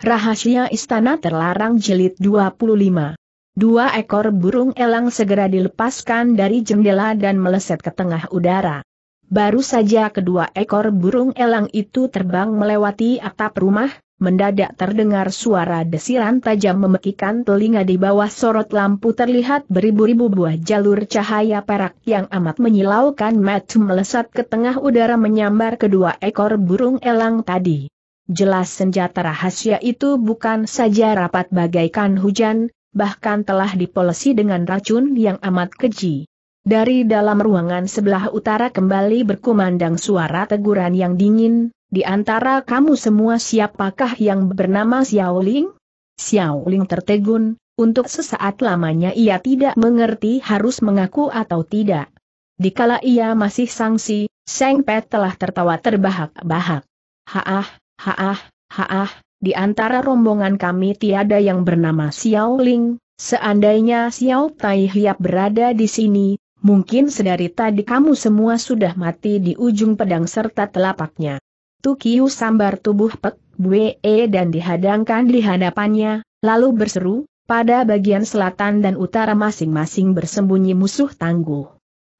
Rahasia Istana Terlarang Jelit 25 Dua ekor burung elang segera dilepaskan dari jendela dan meleset ke tengah udara. Baru saja kedua ekor burung elang itu terbang melewati atap rumah, mendadak terdengar suara desiran tajam memekikan telinga di bawah sorot lampu terlihat beribu-ribu buah jalur cahaya perak yang amat menyilaukan mata melesat ke tengah udara menyambar kedua ekor burung elang tadi. Jelas senjata rahasia itu bukan saja rapat bagaikan hujan, bahkan telah dipolesi dengan racun yang amat keji. Dari dalam ruangan sebelah utara kembali berkumandang suara teguran yang dingin, di antara kamu semua siapakah yang bernama Xiao Ling? Xiao Ling tertegun, untuk sesaat lamanya ia tidak mengerti harus mengaku atau tidak. Dikala ia masih sangsi, Seng Pet telah tertawa terbahak-bahak. Haah, Haah, haah, di antara rombongan kami tiada yang bernama Xiao Ling, seandainya Xiao Tai Hiap berada di sini, mungkin sedari tadi kamu semua sudah mati di ujung pedang serta telapaknya. Tukiu sambar tubuh Pek Bue e dan dihadangkan di hadapannya, lalu berseru, pada bagian selatan dan utara masing-masing bersembunyi musuh tangguh.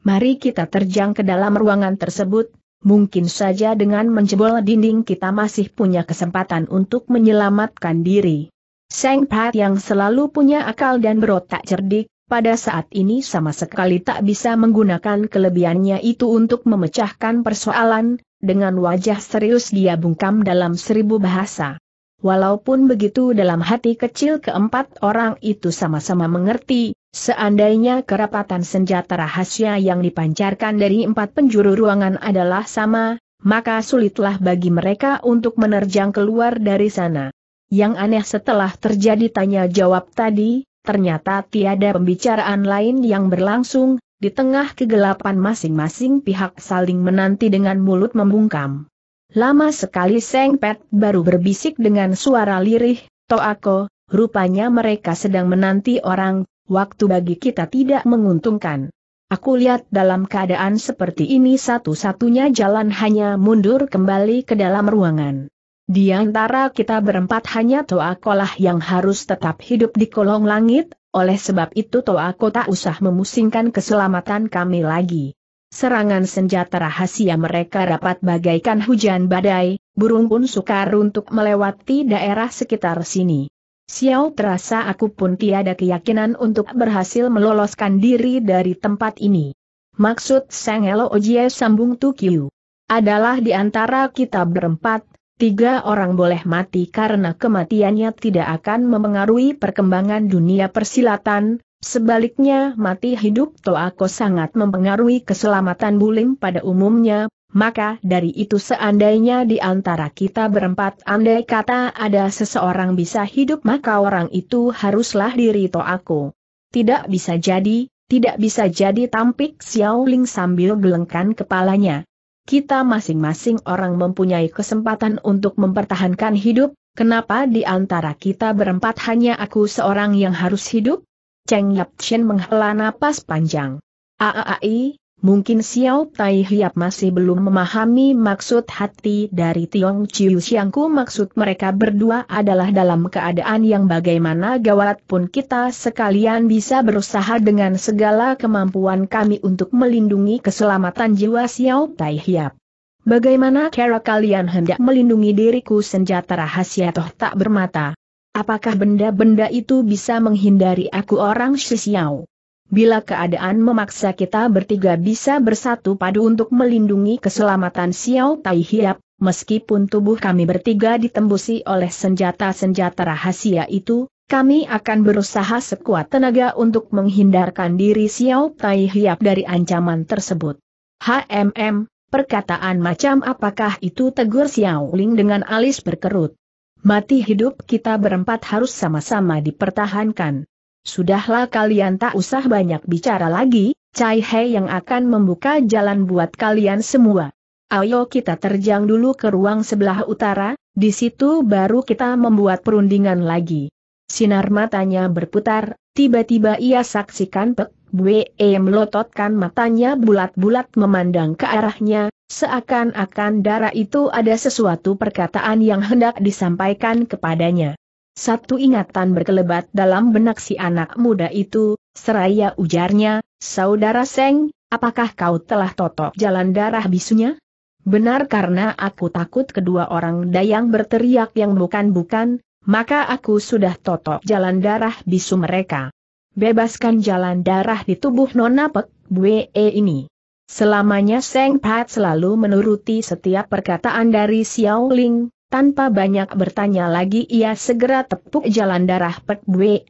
Mari kita terjang ke dalam ruangan tersebut, Mungkin saja dengan menjebol dinding kita masih punya kesempatan untuk menyelamatkan diri. Seng Pat yang selalu punya akal dan berotak cerdik, pada saat ini sama sekali tak bisa menggunakan kelebihannya itu untuk memecahkan persoalan, dengan wajah serius dia bungkam dalam seribu bahasa. Walaupun begitu dalam hati kecil keempat orang itu sama-sama mengerti, Seandainya kerapatan senjata rahasia yang dipancarkan dari empat penjuru ruangan adalah sama, maka sulitlah bagi mereka untuk menerjang keluar dari sana. Yang aneh setelah terjadi tanya jawab tadi, ternyata tiada pembicaraan lain yang berlangsung, di tengah kegelapan masing-masing pihak saling menanti dengan mulut membungkam. Lama sekali Seng Pet baru berbisik dengan suara lirih, Toako, rupanya mereka sedang menanti orang, waktu bagi kita tidak menguntungkan. Aku lihat dalam keadaan seperti ini satu-satunya jalan hanya mundur kembali ke dalam ruangan. Di antara kita berempat hanya Toakolah yang harus tetap hidup di kolong langit, oleh sebab itu Toako tak usah memusingkan keselamatan kami lagi. Serangan senjata rahasia mereka rapat bagaikan hujan badai, burung pun sukar untuk melewati daerah sekitar sini. Xiao terasa aku pun tiada keyakinan untuk berhasil meloloskan diri dari tempat ini. Maksud Sang Elo Ojie sambung Tukiu. adalah di antara kita berempat, tiga orang boleh mati karena kematiannya tidak akan memengaruhi perkembangan dunia persilatan, sebaliknya mati hidup Toako sangat mempengaruhi keselamatan Bulim pada umumnya, maka dari itu seandainya di antara kita berempat andai kata ada seseorang bisa hidup maka orang itu haruslah diri to aku. Tidak bisa jadi, tidak bisa jadi tampik Xiao Ling sambil gelengkan kepalanya. Kita masing-masing orang mempunyai kesempatan untuk mempertahankan hidup, kenapa di antara kita berempat hanya aku seorang yang harus hidup? Cheng Yap Chen menghela napas panjang. Aaai. Mungkin Xiao Tai Hiap masih belum memahami maksud hati dari Tiong Chiu Xiangku maksud mereka berdua adalah dalam keadaan yang bagaimana gawat pun kita sekalian bisa berusaha dengan segala kemampuan kami untuk melindungi keselamatan jiwa Xiao Tai Hiap. Bagaimana cara kalian hendak melindungi diriku senjata rahasia toh tak bermata? Apakah benda-benda itu bisa menghindari aku orang Shi Xiao? Bila keadaan memaksa kita bertiga bisa bersatu padu untuk melindungi keselamatan Xiao Tai Hiap, meskipun tubuh kami bertiga ditembusi oleh senjata-senjata rahasia itu, kami akan berusaha sekuat tenaga untuk menghindarkan diri Xiao Tai Hiap dari ancaman tersebut. HMM, perkataan macam apakah itu tegur Xiao Ling dengan alis berkerut. Mati hidup kita berempat harus sama-sama dipertahankan. Sudahlah kalian tak usah banyak bicara lagi, Cai He yang akan membuka jalan buat kalian semua. Ayo kita terjang dulu ke ruang sebelah utara, di situ baru kita membuat perundingan lagi. Sinar matanya berputar, tiba-tiba ia saksikan Pek Bwe melototkan matanya bulat-bulat memandang ke arahnya, seakan-akan darah itu ada sesuatu perkataan yang hendak disampaikan kepadanya. Satu ingatan berkelebat dalam benak si anak muda itu, seraya ujarnya, Saudara Seng, apakah kau telah totok jalan darah bisunya? Benar karena aku takut kedua orang dayang berteriak yang bukan-bukan, maka aku sudah totok jalan darah bisu mereka. Bebaskan jalan darah di tubuh Nona Pek Bue e ini. Selamanya Seng Pat selalu menuruti setiap perkataan dari Xiao Ling, tanpa banyak bertanya lagi ia segera tepuk jalan darah Pek Bwe.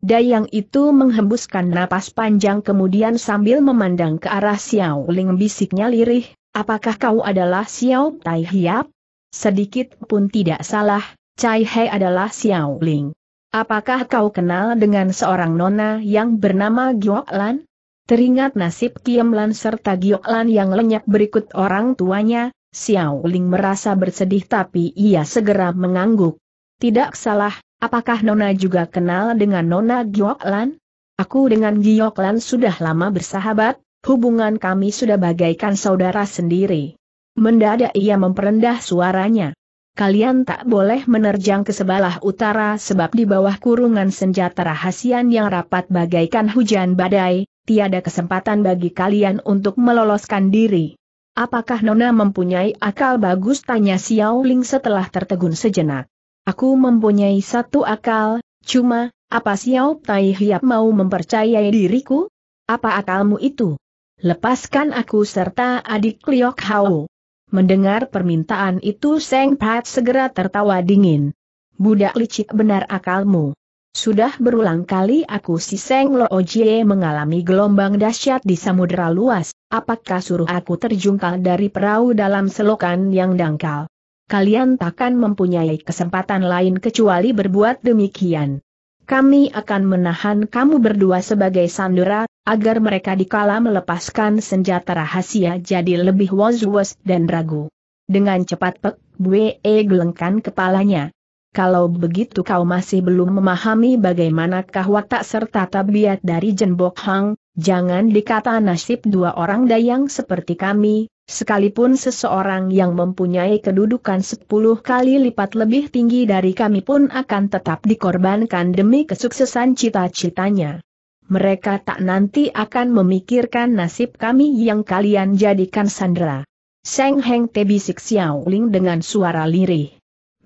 Dayang itu menghembuskan napas panjang kemudian sambil memandang ke arah Xiao Ling bisiknya lirih, apakah kau adalah Xiao Tai Hiap? Sedikit pun tidak salah, Cai Hei adalah Xiao Ling. Apakah kau kenal dengan seorang nona yang bernama Giok Lan? Teringat nasib Kiam Lan serta Giok Lan yang lenyap berikut orang tuanya, Xiao Ling merasa bersedih tapi ia segera mengangguk. Tidak salah, apakah Nona juga kenal dengan Nona Gioklan? Aku dengan Gioklan sudah lama bersahabat, hubungan kami sudah bagaikan saudara sendiri. Mendadak ia memperendah suaranya. Kalian tak boleh menerjang ke sebelah utara sebab di bawah kurungan senjata rahasia yang rapat bagaikan hujan badai, tiada kesempatan bagi kalian untuk meloloskan diri. Apakah Nona mempunyai akal bagus? Tanya Xiao Ling setelah tertegun sejenak. Aku mempunyai satu akal, cuma, apa Xiao Tai Hiap mau mempercayai diriku? Apa akalmu itu? Lepaskan aku serta adik Liok Hao. Mendengar permintaan itu Seng Pat segera tertawa dingin. Budak licik benar akalmu. Sudah berulang kali aku si Seng Lo Ojie mengalami gelombang dahsyat di samudera luas, apakah suruh aku terjungkal dari perahu dalam selokan yang dangkal? Kalian takkan mempunyai kesempatan lain kecuali berbuat demikian. Kami akan menahan kamu berdua sebagai sandera, agar mereka dikala melepaskan senjata rahasia jadi lebih was-was dan ragu. Dengan cepat Pek Bwe gelengkan kepalanya. Kalau begitu kau masih belum memahami bagaimanakah watak serta tabiat dari Jenbok Hang, Jangan dikata nasib dua orang dayang seperti kami, sekalipun seseorang yang mempunyai kedudukan sepuluh kali lipat lebih tinggi dari kami pun akan tetap dikorbankan demi kesuksesan cita-citanya. Mereka tak nanti akan memikirkan nasib kami yang kalian jadikan sandera. Seng Heng Te bisik Xiao dengan suara lirih.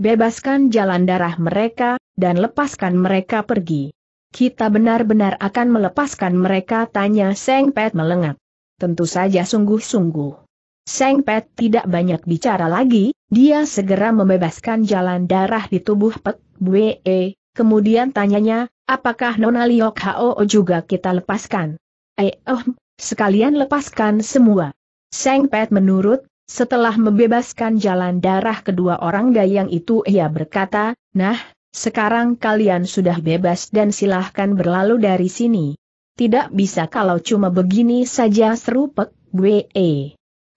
Bebaskan jalan darah mereka, dan lepaskan mereka pergi. Kita benar-benar akan melepaskan mereka tanya Seng Pet melengat. Tentu saja sungguh-sungguh. Seng Pet tidak banyak bicara lagi, dia segera membebaskan jalan darah di tubuh Pet Bwe, kemudian tanyanya, apakah Nona Liok Hao juga kita lepaskan? Eh, oh, sekalian lepaskan semua. Seng Pet menurut, setelah membebaskan jalan darah kedua orang dayang itu ia berkata, nah, sekarang kalian sudah bebas dan silahkan berlalu dari sini. Tidak bisa kalau cuma begini saja serupek, gue.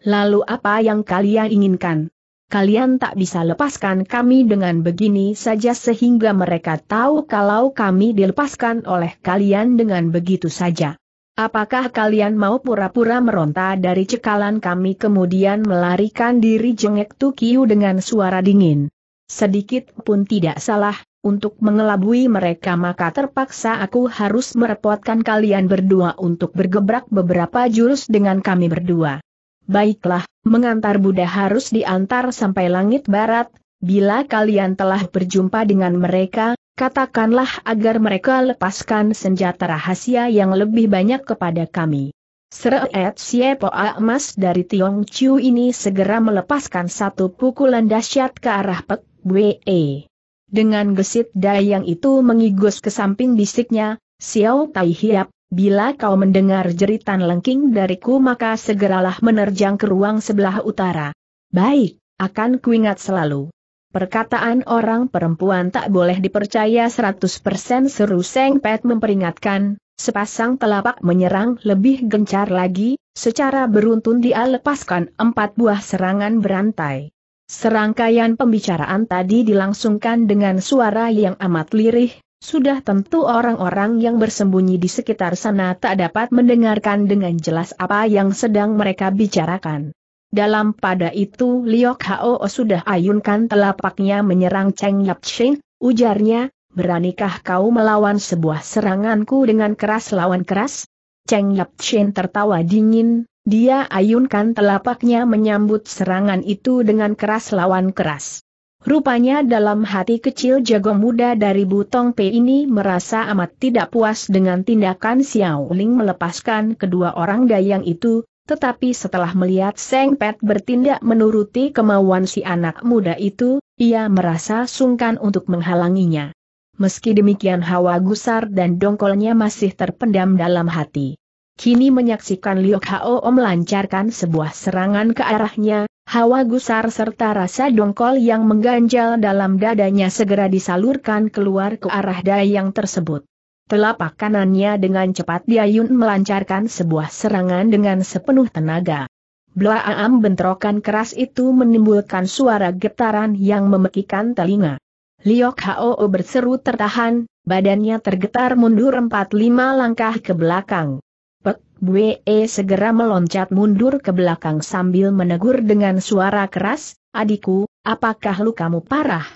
Lalu apa yang kalian inginkan? Kalian tak bisa lepaskan kami dengan begini saja sehingga mereka tahu kalau kami dilepaskan oleh kalian dengan begitu saja. Apakah kalian mau pura-pura meronta dari cekalan kami kemudian melarikan diri jengek Tukiu dengan suara dingin? Sedikit pun tidak salah, untuk mengelabui mereka maka terpaksa aku harus merepotkan kalian berdua untuk bergebrak beberapa jurus dengan kami berdua. Baiklah, mengantar Buddha harus diantar sampai langit barat, bila kalian telah berjumpa dengan mereka, katakanlah agar mereka lepaskan senjata rahasia yang lebih banyak kepada kami. Seret Siepoa emas dari Tiong Chiu ini segera melepaskan satu pukulan dahsyat ke arah Pek Bwe. Dengan gesit dayang itu mengigus ke samping bisiknya, Xiao Tai Hiap, bila kau mendengar jeritan lengking dariku maka segeralah menerjang ke ruang sebelah utara. Baik, akan kuingat selalu. Perkataan orang perempuan tak boleh dipercaya 100% seru Seng Pet memperingatkan, sepasang telapak menyerang lebih gencar lagi, secara beruntun dia lepaskan empat buah serangan berantai. Serangkaian pembicaraan tadi dilangsungkan dengan suara yang amat lirih, sudah tentu orang-orang yang bersembunyi di sekitar sana tak dapat mendengarkan dengan jelas apa yang sedang mereka bicarakan. Dalam pada itu Liok Hao sudah ayunkan telapaknya menyerang Cheng Yap Shin, ujarnya, beranikah kau melawan sebuah seranganku dengan keras lawan keras? Cheng Yap Shin tertawa dingin, dia ayunkan telapaknya menyambut serangan itu dengan keras lawan keras. Rupanya dalam hati kecil jago muda dari Butong Pei ini merasa amat tidak puas dengan tindakan Xiao Ling melepaskan kedua orang dayang itu, tetapi setelah melihat Seng Pet bertindak menuruti kemauan si anak muda itu, ia merasa sungkan untuk menghalanginya. Meski demikian hawa gusar dan dongkolnya masih terpendam dalam hati kini menyaksikan Liu Kao melancarkan sebuah serangan ke arahnya, hawa gusar serta rasa dongkol yang mengganjal dalam dadanya segera disalurkan keluar ke arah dayang tersebut. Telapak kanannya dengan cepat Diayun melancarkan sebuah serangan dengan sepenuh tenaga. Blaam bentrokan keras itu menimbulkan suara getaran yang memekikan telinga. Liok Hao berseru tertahan, badannya tergetar mundur 4-5 langkah ke belakang. Bue segera meloncat mundur ke belakang sambil menegur dengan suara keras, adikku, apakah lukamu parah?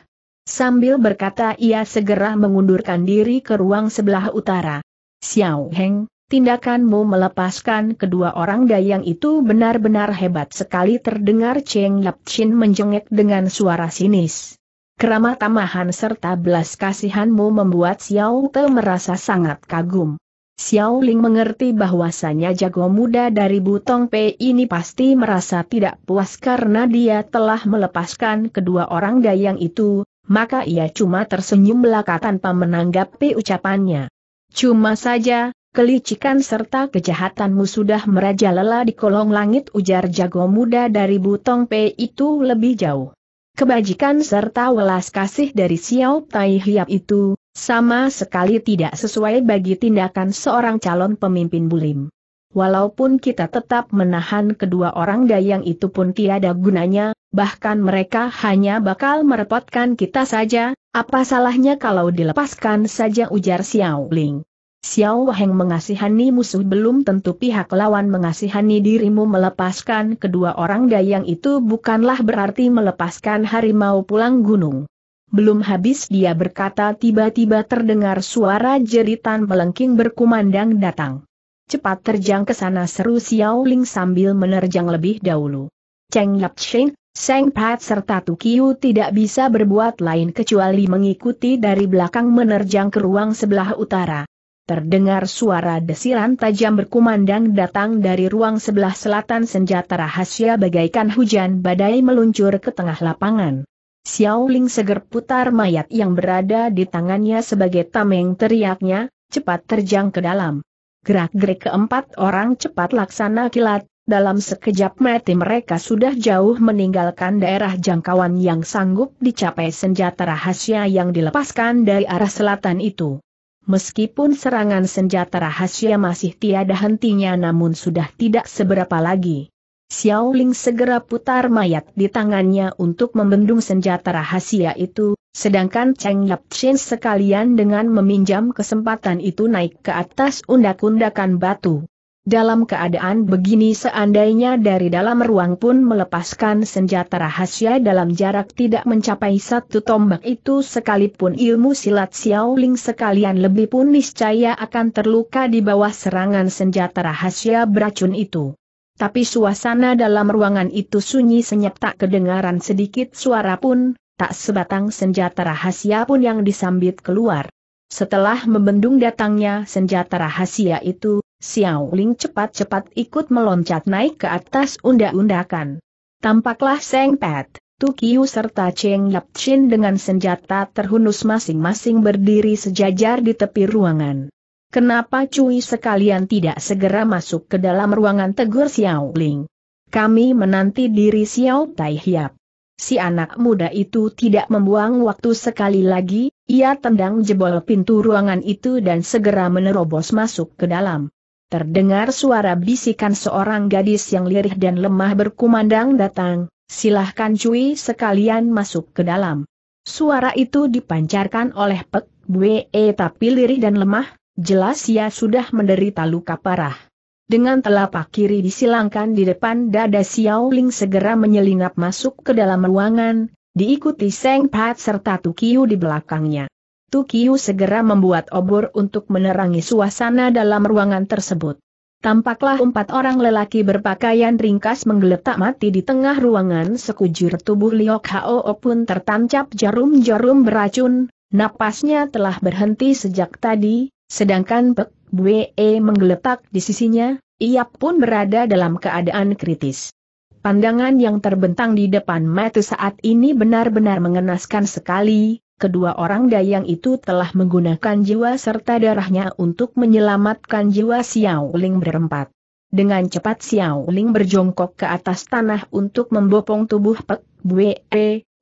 Sambil berkata ia segera mengundurkan diri ke ruang sebelah utara. Xiao Heng, tindakanmu melepaskan kedua orang dayang itu benar-benar hebat sekali terdengar Cheng Lap Chin menjengek dengan suara sinis. Keramah tamahan serta belas kasihanmu membuat Xiao Te merasa sangat kagum. Xiao Ling mengerti bahwasannya jago muda dari Butong Pei ini pasti merasa tidak puas karena dia telah melepaskan kedua orang dayang itu, maka ia cuma tersenyum belaka tanpa menanggapi ucapannya. Cuma saja, kelicikan serta kejahatanmu sudah merajalela di kolong langit ujar jago muda dari Butong Pei itu lebih jauh. Kebajikan serta welas kasih dari Xiao Tai Hiap itu, sama sekali tidak sesuai bagi tindakan seorang calon pemimpin bulim. Walaupun kita tetap menahan kedua orang dayang itu pun tiada gunanya, bahkan mereka hanya bakal merepotkan kita saja, apa salahnya kalau dilepaskan saja ujar Xiao Ling. Xiao Heng mengasihani musuh belum tentu pihak lawan mengasihani dirimu melepaskan kedua orang dayang itu bukanlah berarti melepaskan harimau pulang gunung. Belum habis dia berkata tiba-tiba terdengar suara jeritan melengking berkumandang datang. Cepat terjang ke sana seru Xiao Ling sambil menerjang lebih dahulu. Cheng Yap Shen, Seng Pat serta Tukiu tidak bisa berbuat lain kecuali mengikuti dari belakang menerjang ke ruang sebelah utara. Terdengar suara desiran tajam berkumandang datang dari ruang sebelah selatan senjata rahasia bagaikan hujan badai meluncur ke tengah lapangan. Xiao Ling seger putar mayat yang berada di tangannya sebagai tameng teriaknya, cepat terjang ke dalam. Gerak-gerik keempat orang cepat laksana kilat, dalam sekejap mati mereka sudah jauh meninggalkan daerah jangkauan yang sanggup dicapai senjata rahasia yang dilepaskan dari arah selatan itu. Meskipun serangan senjata rahasia masih tiada hentinya namun sudah tidak seberapa lagi. Xiao Ling segera putar mayat di tangannya untuk membendung senjata rahasia itu, sedangkan Cheng Yap Chen sekalian dengan meminjam kesempatan itu naik ke atas undak-undakan batu. Dalam keadaan begini seandainya dari dalam ruang pun melepaskan senjata rahasia dalam jarak tidak mencapai satu tombak itu sekalipun ilmu silat Xiao Ling sekalian lebih pun niscaya akan terluka di bawah serangan senjata rahasia beracun itu. Tapi suasana dalam ruangan itu sunyi senyap tak kedengaran sedikit suara pun, tak sebatang senjata rahasia pun yang disambit keluar. Setelah membendung datangnya senjata rahasia itu, Xiao Ling cepat-cepat ikut meloncat naik ke atas undak-undakan. Tampaklah Seng Pet, Tukiu serta Cheng Yap Chin dengan senjata terhunus masing-masing berdiri sejajar di tepi ruangan. Kenapa Cui sekalian tidak segera masuk ke dalam ruangan tegur Xiao Ling? Kami menanti diri Xiao Tai Hiap. Si anak muda itu tidak membuang waktu sekali lagi, ia tendang jebol pintu ruangan itu dan segera menerobos masuk ke dalam. Terdengar suara bisikan seorang gadis yang lirih dan lemah berkumandang datang, silahkan Cui sekalian masuk ke dalam. Suara itu dipancarkan oleh Pek Bue tapi lirih dan lemah, Jelas ia sudah menderita luka parah. Dengan telapak kiri disilangkan di depan dada Xiao Ling segera menyelinap masuk ke dalam ruangan, diikuti Seng Pat serta Tukiu di belakangnya. Tukiu segera membuat obor untuk menerangi suasana dalam ruangan tersebut. Tampaklah empat orang lelaki berpakaian ringkas menggeletak mati di tengah ruangan sekujur tubuh Liok Hao pun tertancap jarum-jarum beracun, napasnya telah berhenti sejak tadi, Sedangkan Pek Bwe menggeletak di sisinya, ia pun berada dalam keadaan kritis. Pandangan yang terbentang di depan mata saat ini benar-benar mengenaskan sekali, kedua orang dayang itu telah menggunakan jiwa serta darahnya untuk menyelamatkan jiwa Xiao Ling berempat. Dengan cepat Xiao Ling berjongkok ke atas tanah untuk membopong tubuh Pek Bwe,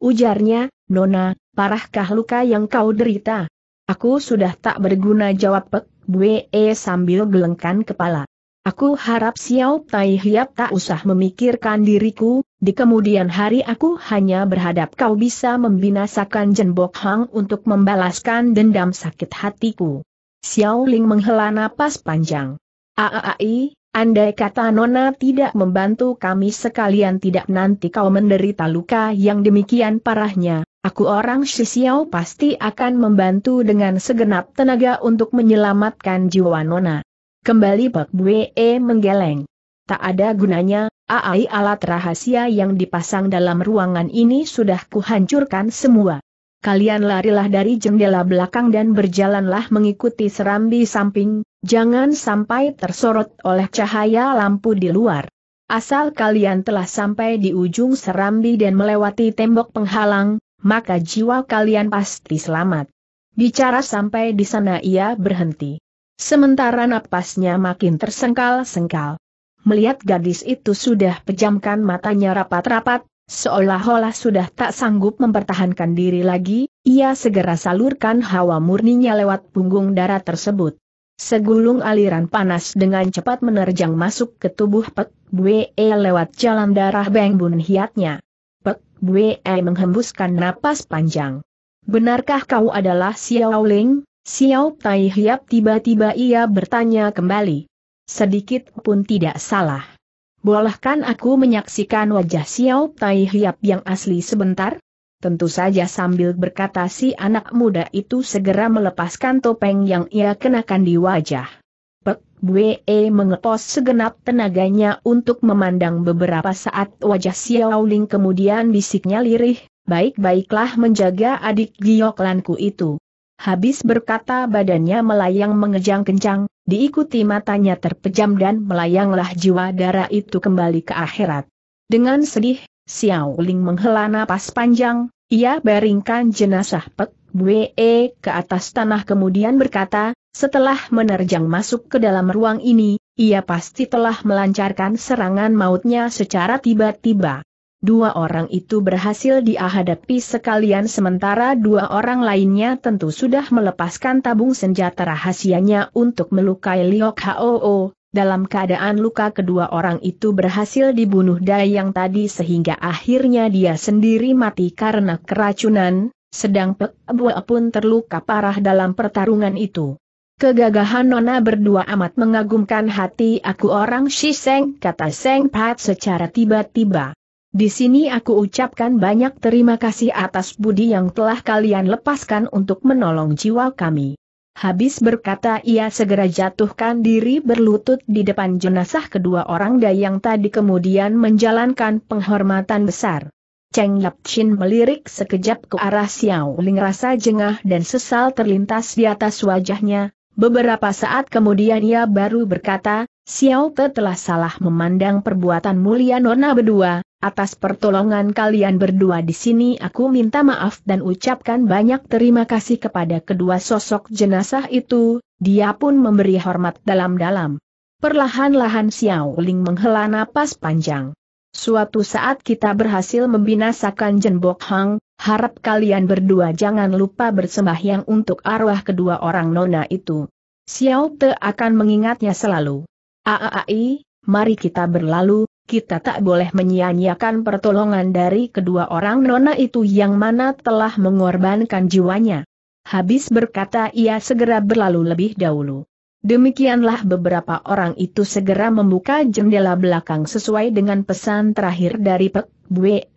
ujarnya, Nona, parahkah luka yang kau derita? Aku sudah tak berguna jawab Pek Bwe e sambil gelengkan kepala. Aku harap Xiao Tai Hiap tak usah memikirkan diriku, di kemudian hari aku hanya berhadap kau bisa membinasakan Jenbok Hang untuk membalaskan dendam sakit hatiku. Xiao Ling menghela napas panjang. Aaai, andai kata Nona tidak membantu kami sekalian tidak nanti kau menderita luka yang demikian parahnya, Aku orang Shisiao pasti akan membantu dengan segenap tenaga untuk menyelamatkan jiwa Nona. Kembali Pak Bue menggeleng. Tak ada gunanya, AI alat rahasia yang dipasang dalam ruangan ini sudah kuhancurkan semua. Kalian larilah dari jendela belakang dan berjalanlah mengikuti serambi samping, jangan sampai tersorot oleh cahaya lampu di luar. Asal kalian telah sampai di ujung serambi dan melewati tembok penghalang, maka jiwa kalian pasti selamat. Bicara sampai di sana ia berhenti. Sementara napasnya makin tersengkal-sengkal. Melihat gadis itu sudah pejamkan matanya rapat-rapat, seolah-olah sudah tak sanggup mempertahankan diri lagi, ia segera salurkan hawa murninya lewat punggung darah tersebut. Segulung aliran panas dengan cepat menerjang masuk ke tubuh Pek Bue lewat jalan darah Beng Bun hiatnya. Pek Bwe eh, menghembuskan napas panjang. Benarkah kau adalah Xiao Ling? Xiao Tai Hiap tiba-tiba ia bertanya kembali. Sedikit pun tidak salah. Bolehkan aku menyaksikan wajah Xiao Tai Hiap yang asli sebentar? Tentu saja sambil berkata si anak muda itu segera melepaskan topeng yang ia kenakan di wajah. Bue mengepos segenap tenaganya untuk memandang beberapa saat wajah Xiao Ling kemudian bisiknya lirih, baik-baiklah menjaga adik gioklanku itu. Habis berkata badannya melayang mengejang kencang, diikuti matanya terpejam dan melayanglah jiwa darah itu kembali ke akhirat. Dengan sedih, Xiao Ling menghela napas panjang, ia baringkan jenazah Pek Bue ke atas tanah kemudian berkata, setelah menerjang masuk ke dalam ruang ini, ia pasti telah melancarkan serangan mautnya secara tiba-tiba. Dua orang itu berhasil dihadapi sekalian sementara dua orang lainnya tentu sudah melepaskan tabung senjata rahasianya untuk melukai Liok Hoo. Dalam keadaan luka kedua orang itu berhasil dibunuh Dayang tadi sehingga akhirnya dia sendiri mati karena keracunan, sedang Pek Bua pun terluka parah dalam pertarungan itu. Kegagahan Nona berdua amat mengagumkan hati aku orang Shiseng, kata Seng Pat secara tiba-tiba. Di sini aku ucapkan banyak terima kasih atas budi yang telah kalian lepaskan untuk menolong jiwa kami. Habis berkata ia segera jatuhkan diri berlutut di depan jenazah kedua orang dayang tadi kemudian menjalankan penghormatan besar. Cheng Yap Chin melirik sekejap ke arah Xiao Ling rasa jengah dan sesal terlintas di atas wajahnya, Beberapa saat kemudian ia baru berkata, Xiao Te telah salah memandang perbuatan mulia Nona berdua, atas pertolongan kalian berdua di sini aku minta maaf dan ucapkan banyak terima kasih kepada kedua sosok jenazah itu, dia pun memberi hormat dalam-dalam. Perlahan-lahan Xiao Ling menghela napas panjang. Suatu saat kita berhasil membinasakan Jenbok Hang, harap kalian berdua jangan lupa bersembahyang untuk arwah kedua orang nona itu. Xiao Te akan mengingatnya selalu. Aai, mari kita berlalu, kita tak boleh menyia-nyiakan pertolongan dari kedua orang nona itu yang mana telah mengorbankan jiwanya. Habis berkata ia segera berlalu lebih dahulu. Demikianlah beberapa orang itu segera membuka jendela belakang sesuai dengan pesan terakhir dari Pek Bwe.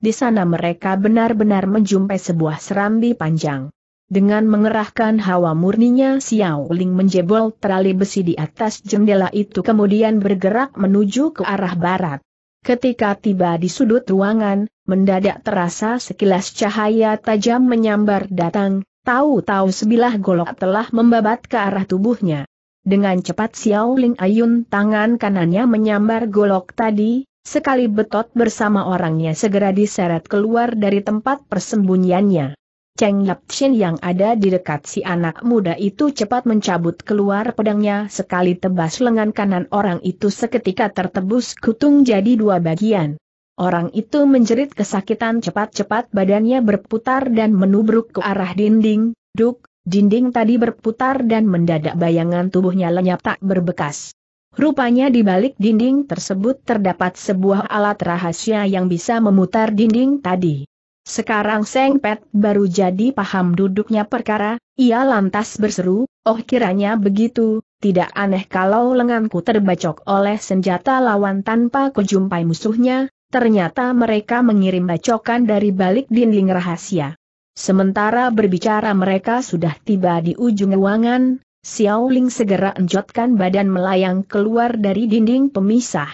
Di sana mereka benar-benar menjumpai sebuah serambi panjang. Dengan mengerahkan hawa murninya Xiao Ling menjebol terali besi di atas jendela itu kemudian bergerak menuju ke arah barat. Ketika tiba di sudut ruangan, mendadak terasa sekilas cahaya tajam menyambar datang, Tahu-tahu sebilah golok telah membabat ke arah tubuhnya. Dengan cepat Xiao Ling Ayun tangan kanannya menyambar golok tadi, sekali betot bersama orangnya segera diseret keluar dari tempat persembunyiannya. Cheng Chin yang ada di dekat si anak muda itu cepat mencabut keluar pedangnya sekali tebas lengan kanan orang itu seketika tertebus kutung jadi dua bagian. Orang itu menjerit kesakitan cepat-cepat badannya berputar dan menubruk ke arah dinding, duk, dinding tadi berputar dan mendadak bayangan tubuhnya lenyap tak berbekas. Rupanya di balik dinding tersebut terdapat sebuah alat rahasia yang bisa memutar dinding tadi. Sekarang Seng Pet baru jadi paham duduknya perkara, ia lantas berseru, oh kiranya begitu, tidak aneh kalau lenganku terbacok oleh senjata lawan tanpa kujumpai musuhnya, Ternyata mereka mengirim bacokan dari balik dinding rahasia. Sementara berbicara mereka sudah tiba di ujung ruangan, Xiao Ling segera enjotkan badan melayang keluar dari dinding pemisah.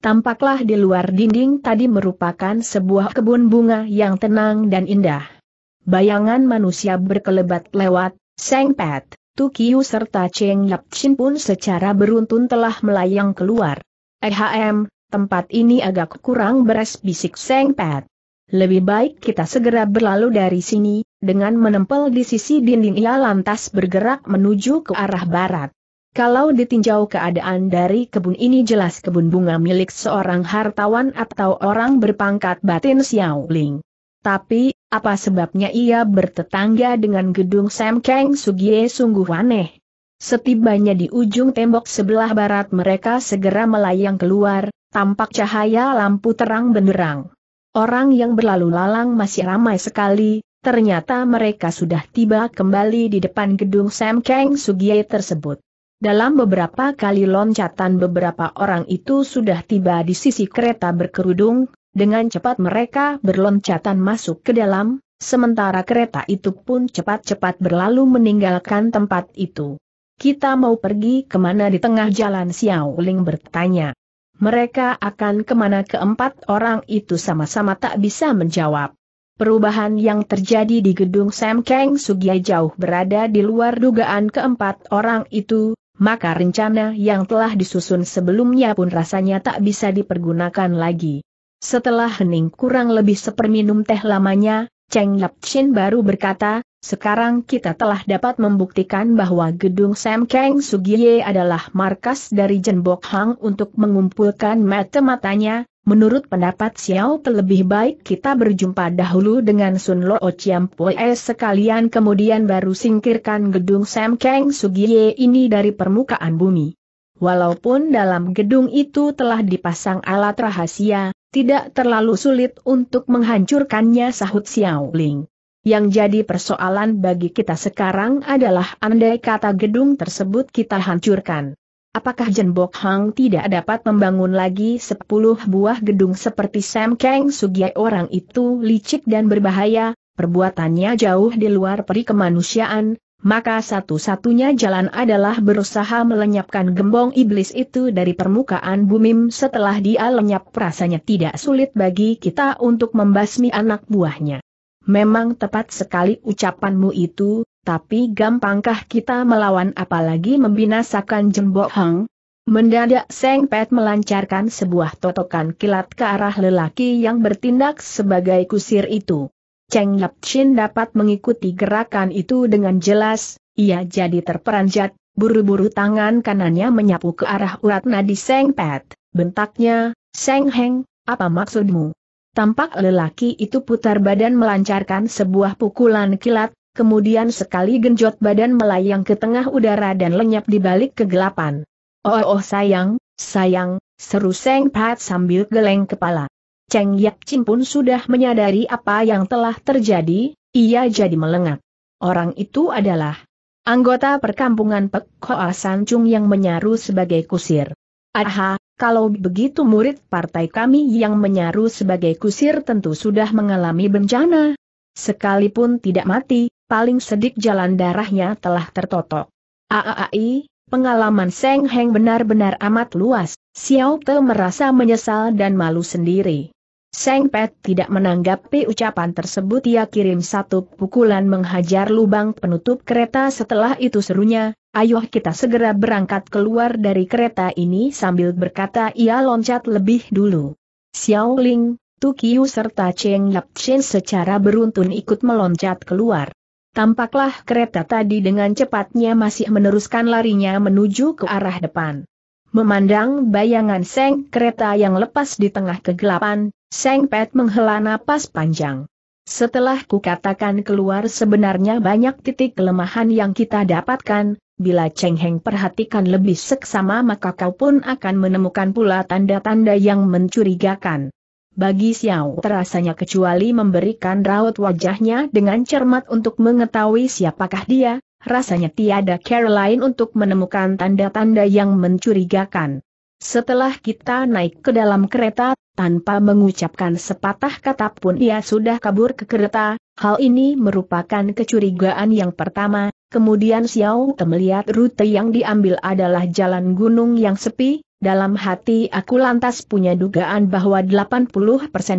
Tampaklah di luar dinding tadi merupakan sebuah kebun bunga yang tenang dan indah. Bayangan manusia berkelebat lewat, Seng Pet, Tukiu serta Cheng Yap Chin pun secara beruntun telah melayang keluar. EHM, tempat ini agak kurang beres bisik Seng Pet. Lebih baik kita segera berlalu dari sini, dengan menempel di sisi dinding ia lantas bergerak menuju ke arah barat. Kalau ditinjau keadaan dari kebun ini jelas kebun bunga milik seorang hartawan atau orang berpangkat batin Xiao Ling. Tapi, apa sebabnya ia bertetangga dengan gedung Sam Kang Sugie sungguh aneh. Setibanya di ujung tembok sebelah barat mereka segera melayang keluar, tampak cahaya lampu terang benderang. Orang yang berlalu lalang masih ramai sekali, ternyata mereka sudah tiba kembali di depan gedung Sam Kang Sugie tersebut. Dalam beberapa kali loncatan beberapa orang itu sudah tiba di sisi kereta berkerudung, dengan cepat mereka berloncatan masuk ke dalam, sementara kereta itu pun cepat-cepat berlalu meninggalkan tempat itu. Kita mau pergi kemana di tengah jalan Xiao Ling bertanya. Mereka akan kemana keempat orang itu sama-sama tak bisa menjawab. Perubahan yang terjadi di gedung Sam Kang Sugia jauh berada di luar dugaan keempat orang itu, maka rencana yang telah disusun sebelumnya pun rasanya tak bisa dipergunakan lagi. Setelah hening kurang lebih seperminum teh lamanya, Cheng Lap Chin baru berkata, sekarang kita telah dapat membuktikan bahwa gedung Sam Kang Sugiye adalah markas dari Jenbok Hang untuk mengumpulkan mata-matanya. Menurut pendapat Xiao terlebih baik kita berjumpa dahulu dengan Sun Lo Chiam Poe sekalian kemudian baru singkirkan gedung Sam Kang Sugiye ini dari permukaan bumi. Walaupun dalam gedung itu telah dipasang alat rahasia, tidak terlalu sulit untuk menghancurkannya sahut Xiao Ling. Yang jadi persoalan bagi kita sekarang adalah andai kata gedung tersebut kita hancurkan. Apakah Jenbok Hang tidak dapat membangun lagi 10 buah gedung seperti Sam Kang Sugiai orang itu licik dan berbahaya, perbuatannya jauh di luar peri kemanusiaan, maka satu-satunya jalan adalah berusaha melenyapkan gembong iblis itu dari permukaan bumi setelah dia lenyap rasanya tidak sulit bagi kita untuk membasmi anak buahnya. Memang tepat sekali ucapanmu itu, tapi gampangkah kita melawan apalagi membinasakan Jembok Hang? Mendadak Seng Pet melancarkan sebuah totokan kilat ke arah lelaki yang bertindak sebagai kusir itu. Cheng Yap Chin dapat mengikuti gerakan itu dengan jelas, ia jadi terperanjat, buru-buru tangan kanannya menyapu ke arah urat nadi Seng Pet. Bentaknya, Seng Heng, apa maksudmu? Tampak lelaki itu putar badan melancarkan sebuah pukulan kilat, kemudian sekali genjot badan melayang ke tengah udara dan lenyap di balik kegelapan. Oh, oh, sayang, sayang, seru Seng Pat sambil geleng kepala. Cheng Yap Chin pun sudah menyadari apa yang telah terjadi, ia jadi melengak. Orang itu adalah anggota perkampungan Pek Hoa San yang menyaru sebagai kusir. Aha, kalau begitu murid partai kami yang menyaru sebagai kusir tentu sudah mengalami bencana. Sekalipun tidak mati, paling sedik jalan darahnya telah tertotok. Aaai, pengalaman Seng Heng benar-benar amat luas, Xiao Te merasa menyesal dan malu sendiri. Seng Pet tidak menanggapi ucapan tersebut ia kirim satu pukulan menghajar lubang penutup kereta setelah itu serunya, ayo kita segera berangkat keluar dari kereta ini sambil berkata ia loncat lebih dulu. Xiao Ling, Tu Tukiu serta Cheng Yap Chen secara beruntun ikut meloncat keluar. Tampaklah kereta tadi dengan cepatnya masih meneruskan larinya menuju ke arah depan. Memandang bayangan seng kereta yang lepas di tengah kegelapan, seng pet menghela napas panjang. Setelah kukatakan keluar sebenarnya banyak titik kelemahan yang kita dapatkan, bila Cheng Heng perhatikan lebih seksama maka kau pun akan menemukan pula tanda-tanda yang mencurigakan. Bagi Xiao terasanya kecuali memberikan raut wajahnya dengan cermat untuk mengetahui siapakah dia, rasanya tiada cara lain untuk menemukan tanda-tanda yang mencurigakan. Setelah kita naik ke dalam kereta, tanpa mengucapkan sepatah kata pun ia sudah kabur ke kereta, hal ini merupakan kecurigaan yang pertama, kemudian Xiao Te melihat rute yang diambil adalah jalan gunung yang sepi, dalam hati aku lantas punya dugaan bahwa 80%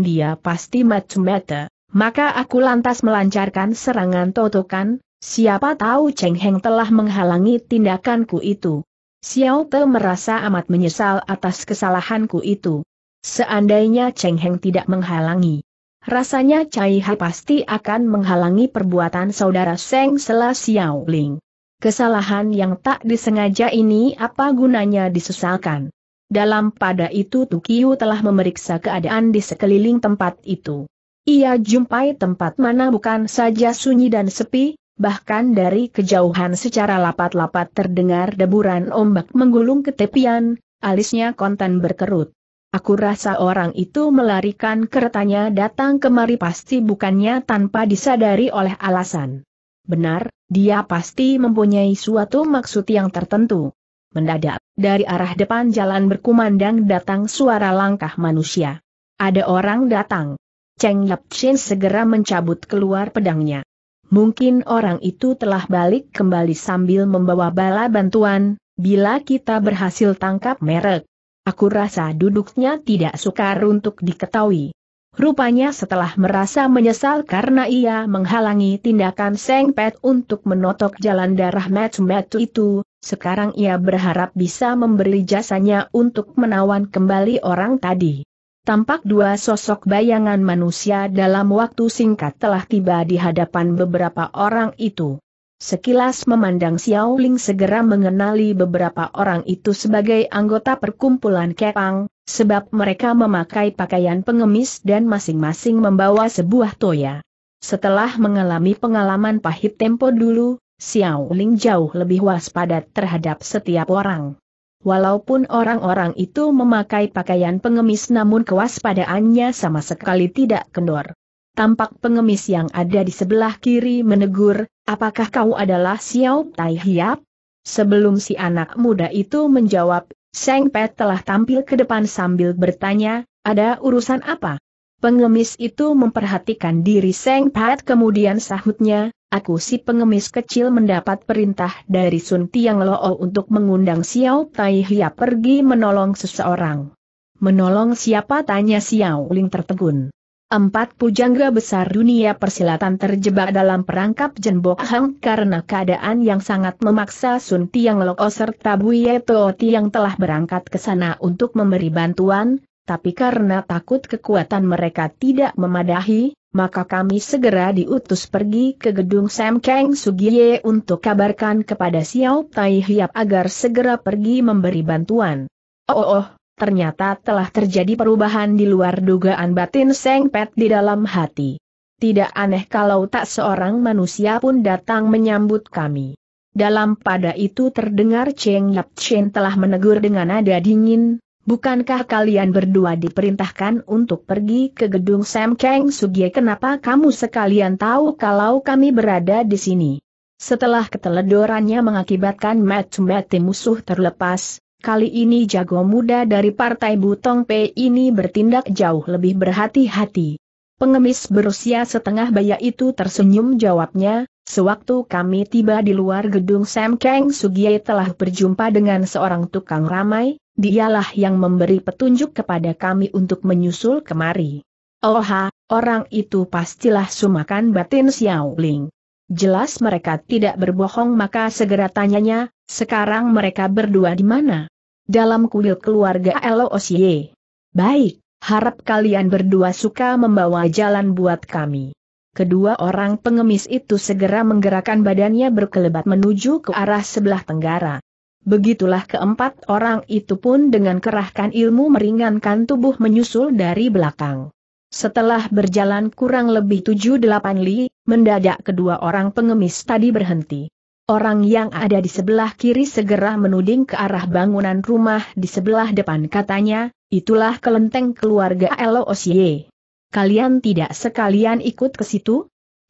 dia pasti mata maka aku lantas melancarkan serangan totokan, Siapa tahu Cheng Heng telah menghalangi tindakanku itu. Xiao Te merasa amat menyesal atas kesalahanku itu. Seandainya Cheng Heng tidak menghalangi. Rasanya Cai Hai pasti akan menghalangi perbuatan saudara Seng Sela Xiao Ling. Kesalahan yang tak disengaja ini apa gunanya disesalkan. Dalam pada itu Tukiu telah memeriksa keadaan di sekeliling tempat itu. Ia jumpai tempat mana bukan saja sunyi dan sepi, Bahkan dari kejauhan secara lapat-lapat terdengar deburan ombak menggulung ke tepian, alisnya konten berkerut. Aku rasa orang itu melarikan keretanya datang kemari pasti bukannya tanpa disadari oleh alasan. Benar, dia pasti mempunyai suatu maksud yang tertentu. Mendadak, dari arah depan jalan berkumandang datang suara langkah manusia. Ada orang datang. Cheng Yap Chin segera mencabut keluar pedangnya mungkin orang itu telah balik kembali sambil membawa bala bantuan, bila kita berhasil tangkap merek. Aku rasa duduknya tidak sukar untuk diketahui. Rupanya setelah merasa menyesal karena ia menghalangi tindakan Seng Pet untuk menotok jalan darah Matsumetu itu, sekarang ia berharap bisa memberi jasanya untuk menawan kembali orang tadi. Tampak dua sosok bayangan manusia dalam waktu singkat telah tiba di hadapan beberapa orang itu. Sekilas memandang Xiao Ling segera mengenali beberapa orang itu sebagai anggota perkumpulan Kepang, sebab mereka memakai pakaian pengemis dan masing-masing membawa sebuah toya. Setelah mengalami pengalaman pahit tempo dulu, Xiao Ling jauh lebih waspada terhadap setiap orang. Walaupun orang-orang itu memakai pakaian pengemis namun kewaspadaannya sama sekali tidak kendor. Tampak pengemis yang ada di sebelah kiri menegur, apakah kau adalah Xiao Tai Hiap? Sebelum si anak muda itu menjawab, Seng Pet telah tampil ke depan sambil bertanya, ada urusan apa? Pengemis itu memperhatikan diri Seng Pat kemudian sahutnya, aku si pengemis kecil mendapat perintah dari Sun Tiang Loo untuk mengundang Xiao Tai Hia pergi menolong seseorang. Menolong siapa tanya Xiao Ling tertegun. Empat pujangga besar dunia persilatan terjebak dalam perangkap jenbok Hang karena keadaan yang sangat memaksa Sun Tiang Loo serta Buye Ti Tiang telah berangkat ke sana untuk memberi bantuan, tapi karena takut kekuatan mereka tidak memadahi, maka kami segera diutus pergi ke gedung Sam Kang Sugiye untuk kabarkan kepada Xiao Tai Hiap agar segera pergi memberi bantuan. Oh, oh, oh, ternyata telah terjadi perubahan di luar dugaan batin Seng Pet di dalam hati. Tidak aneh kalau tak seorang manusia pun datang menyambut kami. Dalam pada itu terdengar Cheng Yap Chen telah menegur dengan nada dingin, Bukankah kalian berdua diperintahkan untuk pergi ke gedung Sam Kang Sugie kenapa kamu sekalian tahu kalau kami berada di sini? Setelah keteledorannya mengakibatkan match mati musuh terlepas, kali ini jago muda dari partai Butong P ini bertindak jauh lebih berhati-hati. Pengemis berusia setengah baya itu tersenyum jawabnya, Sewaktu kami tiba di luar gedung Sam Kang Sugie telah berjumpa dengan seorang tukang ramai, dialah yang memberi petunjuk kepada kami untuk menyusul kemari. Oha, orang itu pastilah sumakan batin Xiao Ling. Jelas mereka tidak berbohong maka segera tanyanya, sekarang mereka berdua di mana? Dalam kuil keluarga LOSY. Baik, harap kalian berdua suka membawa jalan buat kami. Kedua orang pengemis itu segera menggerakkan badannya berkelebat menuju ke arah sebelah tenggara. Begitulah keempat orang itu pun dengan kerahkan ilmu meringankan tubuh menyusul dari belakang. Setelah berjalan kurang lebih tujuh delapan li, mendadak kedua orang pengemis tadi berhenti. Orang yang ada di sebelah kiri segera menuding ke arah bangunan rumah di sebelah depan katanya, itulah kelenteng keluarga Eloosye. Kalian tidak sekalian ikut ke situ?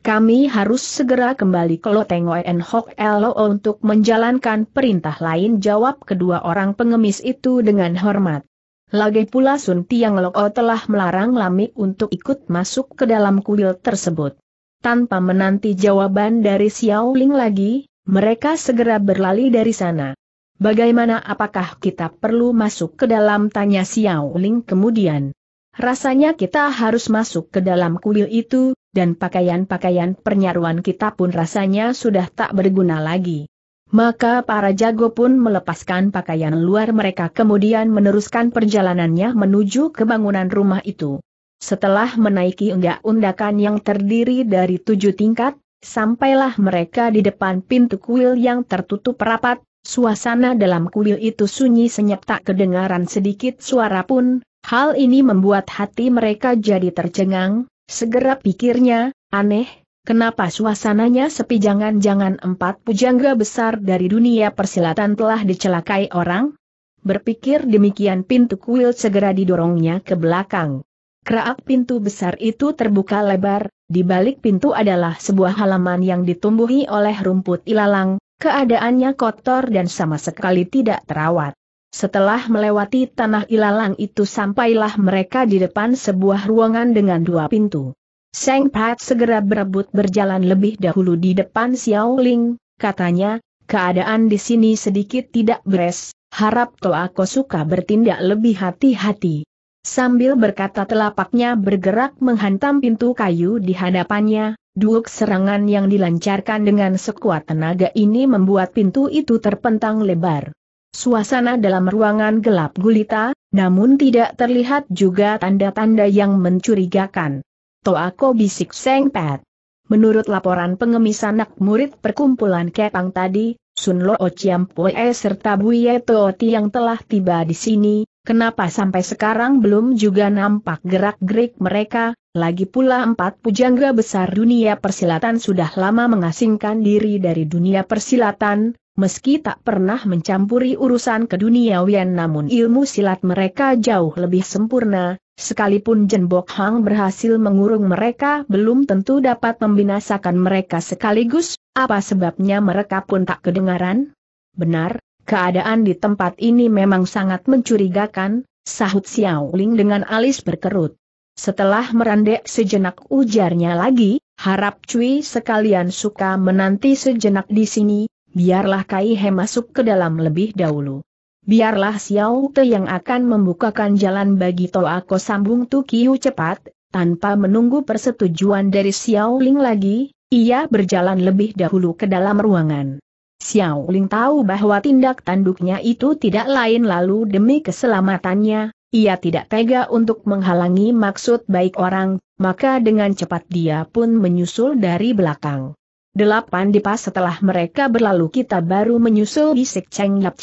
Kami harus segera kembali ke Loteng Wen Hok Elo untuk menjalankan perintah lain jawab kedua orang pengemis itu dengan hormat. Lagi pula Sun Tiang Loko telah melarang Lami untuk ikut masuk ke dalam kuil tersebut. Tanpa menanti jawaban dari Xiao Ling lagi, mereka segera berlari dari sana. Bagaimana apakah kita perlu masuk ke dalam tanya Xiao Ling kemudian? Rasanya kita harus masuk ke dalam kuil itu, dan pakaian-pakaian pernyaruan kita pun rasanya sudah tak berguna lagi. Maka para jago pun melepaskan pakaian luar mereka kemudian meneruskan perjalanannya menuju ke bangunan rumah itu. Setelah menaiki undak-undakan yang terdiri dari tujuh tingkat, sampailah mereka di depan pintu kuil yang tertutup rapat, suasana dalam kuil itu sunyi senyap tak kedengaran sedikit suara pun, hal ini membuat hati mereka jadi tercengang, Segera pikirnya, aneh, kenapa suasananya sepi jangan-jangan empat pujangga besar dari dunia persilatan telah dicelakai orang? Berpikir demikian pintu kuil segera didorongnya ke belakang. Kerak pintu besar itu terbuka lebar, di balik pintu adalah sebuah halaman yang ditumbuhi oleh rumput ilalang, keadaannya kotor dan sama sekali tidak terawat. Setelah melewati tanah ilalang itu sampailah mereka di depan sebuah ruangan dengan dua pintu. Seng Pat segera berebut berjalan lebih dahulu di depan Xiao Ling, katanya, keadaan di sini sedikit tidak beres, harap aku suka bertindak lebih hati-hati. Sambil berkata telapaknya bergerak menghantam pintu kayu di hadapannya, Duk serangan yang dilancarkan dengan sekuat tenaga ini membuat pintu itu terpentang lebar. Suasana dalam ruangan gelap gulita, namun tidak terlihat juga tanda-tanda yang mencurigakan. Toako bisik Seng Pet. Menurut laporan pengemis anak murid perkumpulan Kepang tadi, Sun Lo Chiampue serta Buye Tooti yang telah tiba di sini, kenapa sampai sekarang belum juga nampak gerak-gerik mereka, lagi pula empat pujangga besar dunia persilatan sudah lama mengasingkan diri dari dunia persilatan, Meski tak pernah mencampuri urusan keduniawian namun ilmu silat mereka jauh lebih sempurna, sekalipun Jenbok Hang berhasil mengurung mereka belum tentu dapat membinasakan mereka sekaligus, apa sebabnya mereka pun tak kedengaran? Benar, keadaan di tempat ini memang sangat mencurigakan, sahut Xiao Ling dengan alis berkerut. Setelah merendek sejenak ujarnya lagi, harap Cui sekalian suka menanti sejenak di sini, biarlah Kai He masuk ke dalam lebih dahulu. Biarlah Xiao Te yang akan membukakan jalan bagi Toako sambung Kiu cepat, tanpa menunggu persetujuan dari Xiao Ling lagi, ia berjalan lebih dahulu ke dalam ruangan. Xiao Ling tahu bahwa tindak tanduknya itu tidak lain lalu demi keselamatannya, ia tidak tega untuk menghalangi maksud baik orang, maka dengan cepat dia pun menyusul dari belakang. Delapan dipas setelah mereka berlalu kita baru menyusul bisik Cheng Yap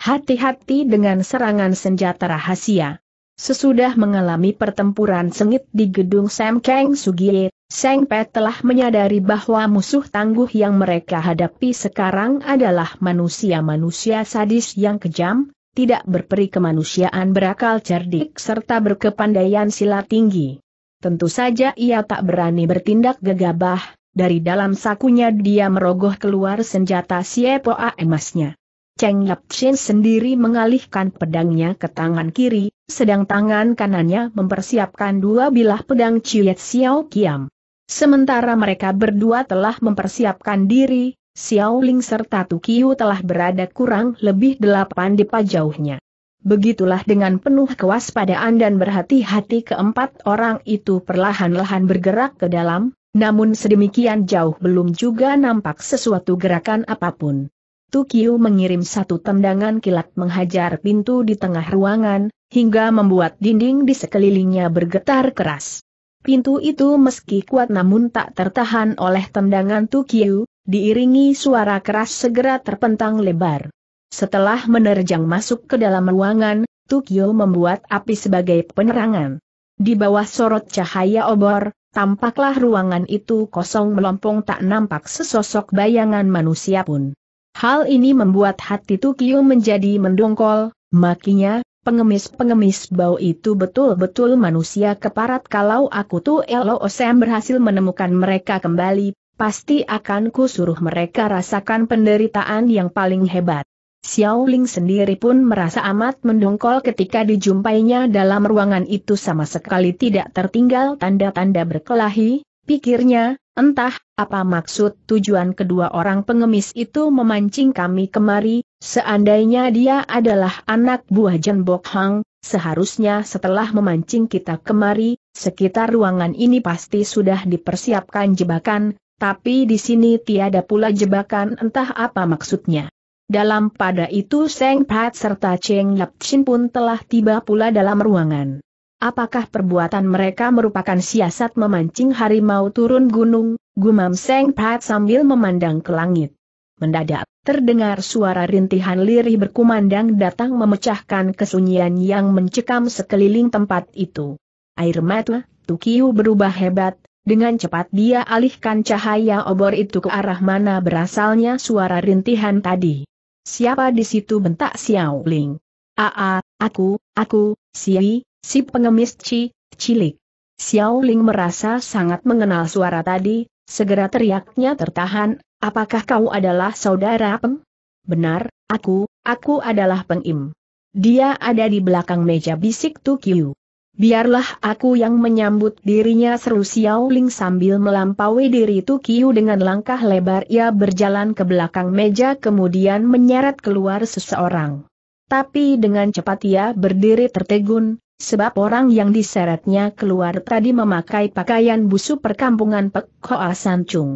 Hati-hati dengan serangan senjata rahasia. Sesudah mengalami pertempuran sengit di gedung Sam Kang Sugie, Seng Pet telah menyadari bahwa musuh tangguh yang mereka hadapi sekarang adalah manusia-manusia sadis yang kejam, tidak berperi kemanusiaan berakal cerdik serta berkepandaian silat tinggi. Tentu saja ia tak berani bertindak gegabah, dari dalam sakunya dia merogoh keluar senjata siepoa emasnya. Cheng Yap Chin sendiri mengalihkan pedangnya ke tangan kiri, sedang tangan kanannya mempersiapkan dua bilah pedang Ciet Xiao Kiam. Sementara mereka berdua telah mempersiapkan diri, Xiao Ling serta Tukiu telah berada kurang lebih delapan depa jauhnya. Begitulah dengan penuh kewaspadaan dan berhati-hati keempat orang itu perlahan-lahan bergerak ke dalam, namun sedemikian jauh belum juga nampak sesuatu gerakan apapun. Tukiu mengirim satu tendangan kilat menghajar pintu di tengah ruangan, hingga membuat dinding di sekelilingnya bergetar keras. Pintu itu meski kuat namun tak tertahan oleh tendangan Tukiu, diiringi suara keras segera terpentang lebar. Setelah menerjang masuk ke dalam ruangan, Tukiu membuat api sebagai penerangan. Di bawah sorot cahaya obor, tampaklah ruangan itu kosong melompong tak nampak sesosok bayangan manusia pun. Hal ini membuat hati Tukio menjadi mendongkol, makinya, pengemis-pengemis bau itu betul-betul manusia keparat kalau aku tuh Elo LOSM berhasil menemukan mereka kembali, pasti akan kusuruh mereka rasakan penderitaan yang paling hebat. Xiao Ling sendiri pun merasa amat mendongkol ketika dijumpainya dalam ruangan itu sama sekali tidak tertinggal tanda-tanda berkelahi, pikirnya, entah, apa maksud tujuan kedua orang pengemis itu memancing kami kemari, seandainya dia adalah anak buah Jen Bok Hang, Seharusnya setelah memancing kita kemari, sekitar ruangan ini pasti sudah dipersiapkan jebakan, tapi di sini tiada pula jebakan entah apa maksudnya. Dalam pada itu Seng Pat serta Cheng Yap Chin pun telah tiba pula dalam ruangan. Apakah perbuatan mereka merupakan siasat memancing harimau turun gunung, gumam Seng Pat sambil memandang ke langit. Mendadak, terdengar suara rintihan lirih berkumandang datang memecahkan kesunyian yang mencekam sekeliling tempat itu. Air mata, Tukiu berubah hebat, dengan cepat dia alihkan cahaya obor itu ke arah mana berasalnya suara rintihan tadi. Siapa di situ bentak Xiao Ling? Aa, aku, aku, siwi, si pengemis Ci, cilik. Xiao Ling merasa sangat mengenal suara tadi, segera teriaknya tertahan, apakah kau adalah saudara Peng? Benar, aku, aku adalah Peng Im. Dia ada di belakang meja bisik Tukiu. Biarlah aku yang menyambut dirinya seru Xiao Ling sambil melampaui diri kiu dengan langkah lebar ia berjalan ke belakang meja kemudian menyeret keluar seseorang. Tapi dengan cepat ia berdiri tertegun, sebab orang yang diseretnya keluar tadi memakai pakaian busuk perkampungan Pek asancung Sancung.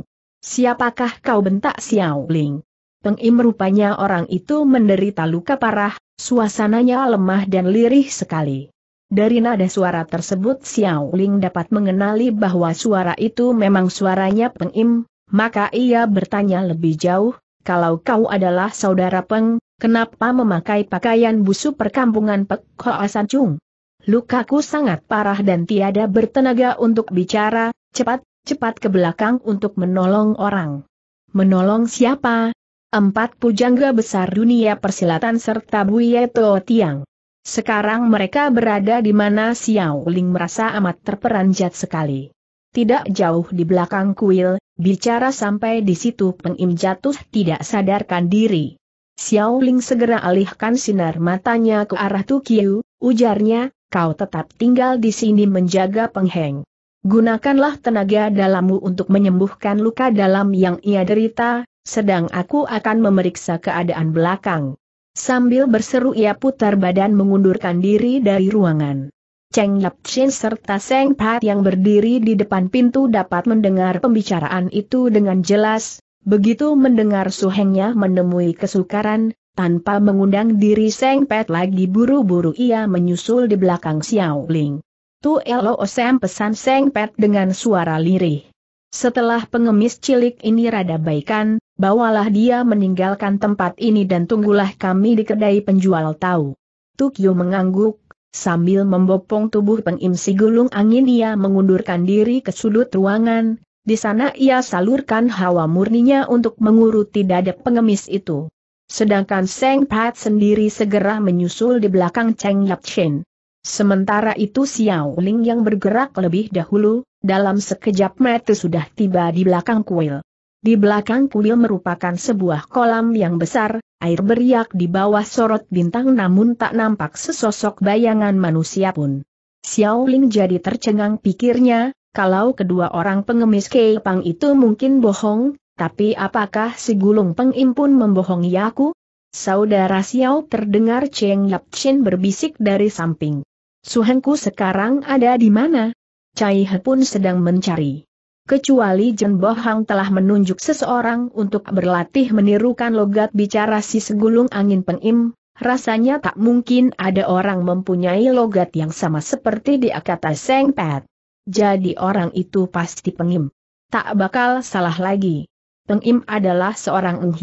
Siapakah kau bentak Xiao Ling? Pengim rupanya orang itu menderita luka parah, suasananya lemah dan lirih sekali. Dari nada suara tersebut Xiao Ling dapat mengenali bahwa suara itu memang suaranya Peng Im, maka ia bertanya lebih jauh, kalau kau adalah saudara Peng, kenapa memakai pakaian busuk perkampungan Pek Hoa San Chung? Lukaku sangat parah dan tiada bertenaga untuk bicara, cepat, cepat ke belakang untuk menolong orang. Menolong siapa? Empat pujangga besar dunia persilatan serta Buye Tiang. Sekarang mereka berada di mana Xiao Ling merasa amat terperanjat sekali. Tidak jauh di belakang kuil, bicara sampai di situ Peng Im jatuh tidak sadarkan diri. Xiao Ling segera alihkan sinar matanya ke arah Tukiu, ujarnya, kau tetap tinggal di sini menjaga pengheng. Gunakanlah tenaga dalammu untuk menyembuhkan luka dalam yang ia derita, sedang aku akan memeriksa keadaan belakang. Sambil berseru ia putar badan mengundurkan diri dari ruangan. Cheng Yap Chin serta Seng Pat yang berdiri di depan pintu dapat mendengar pembicaraan itu dengan jelas, begitu mendengar suhengnya menemui kesukaran, tanpa mengundang diri Seng Pat lagi buru-buru ia menyusul di belakang Xiao Ling. Tu Elo Osem pesan Seng Pat dengan suara lirih. Setelah pengemis cilik ini rada baikan, bawalah dia meninggalkan tempat ini dan tunggulah kami di kedai penjual tahu. Tukyo mengangguk, sambil membopong tubuh pengimsi gulung angin ia mengundurkan diri ke sudut ruangan, di sana ia salurkan hawa murninya untuk menguruti dada pengemis itu. Sedangkan Seng Pat sendiri segera menyusul di belakang Cheng Yap Chen. Sementara itu Xiao Ling yang bergerak lebih dahulu, dalam sekejap mata sudah tiba di belakang kuil. Di belakang kuil merupakan sebuah kolam yang besar, air beriak di bawah sorot bintang namun tak nampak sesosok bayangan manusia pun. Xiao Ling jadi tercengang pikirnya, kalau kedua orang pengemis Keipang itu mungkin bohong, tapi apakah si gulung pengimpun membohongi aku? Saudara Xiao terdengar Cheng Yap Chin berbisik dari samping. Suhengku sekarang ada di mana? Cai He pun sedang mencari kecuali Jen Bohang telah menunjuk seseorang untuk berlatih menirukan logat bicara si segulung angin pengim, rasanya tak mungkin ada orang mempunyai logat yang sama seperti di akata Seng Pat. Jadi orang itu pasti pengim. Tak bakal salah lagi. Pengim adalah seorang Eng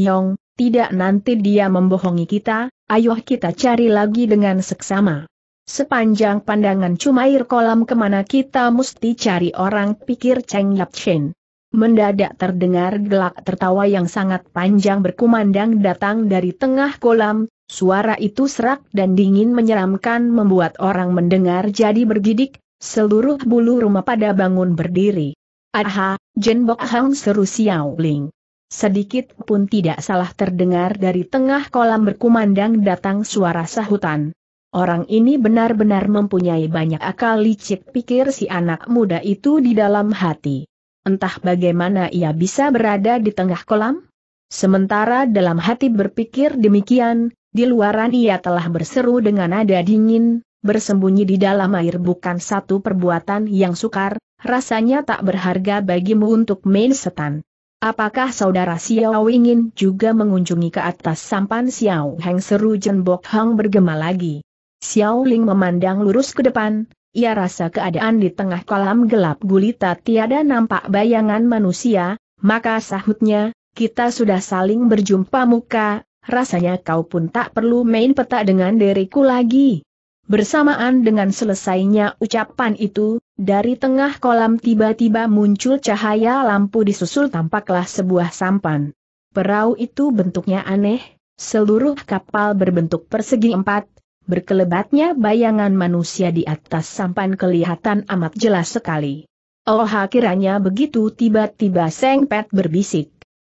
tidak nanti dia membohongi kita, ayo kita cari lagi dengan seksama. Sepanjang pandangan cumair kolam kemana kita mesti cari orang pikir Cheng Yap Shen. Mendadak terdengar gelak tertawa yang sangat panjang berkumandang datang dari tengah kolam, suara itu serak dan dingin menyeramkan membuat orang mendengar jadi bergidik, seluruh bulu rumah pada bangun berdiri. Aha, Jen Bok Hang seru Xiao Ling. Sedikit pun tidak salah terdengar dari tengah kolam berkumandang datang suara sahutan. Orang ini benar-benar mempunyai banyak akal licik pikir si anak muda itu di dalam hati. Entah bagaimana ia bisa berada di tengah kolam? Sementara dalam hati berpikir demikian, di luaran ia telah berseru dengan nada dingin, bersembunyi di dalam air bukan satu perbuatan yang sukar, rasanya tak berharga bagimu untuk main setan. Apakah saudara Xiao ingin juga mengunjungi ke atas sampan Xiao Heng seru jenbok Hang bergema lagi? Xiao Ling memandang lurus ke depan, ia rasa keadaan di tengah kolam gelap gulita tiada nampak bayangan manusia, maka sahutnya, kita sudah saling berjumpa muka, rasanya kau pun tak perlu main peta dengan diriku lagi. Bersamaan dengan selesainya ucapan itu, dari tengah kolam tiba-tiba muncul cahaya lampu disusul tampaklah sebuah sampan. Perahu itu bentuknya aneh, seluruh kapal berbentuk persegi empat, berkelebatnya bayangan manusia di atas sampan kelihatan amat jelas sekali. Oh akhirnya begitu tiba-tiba Seng Pet berbisik.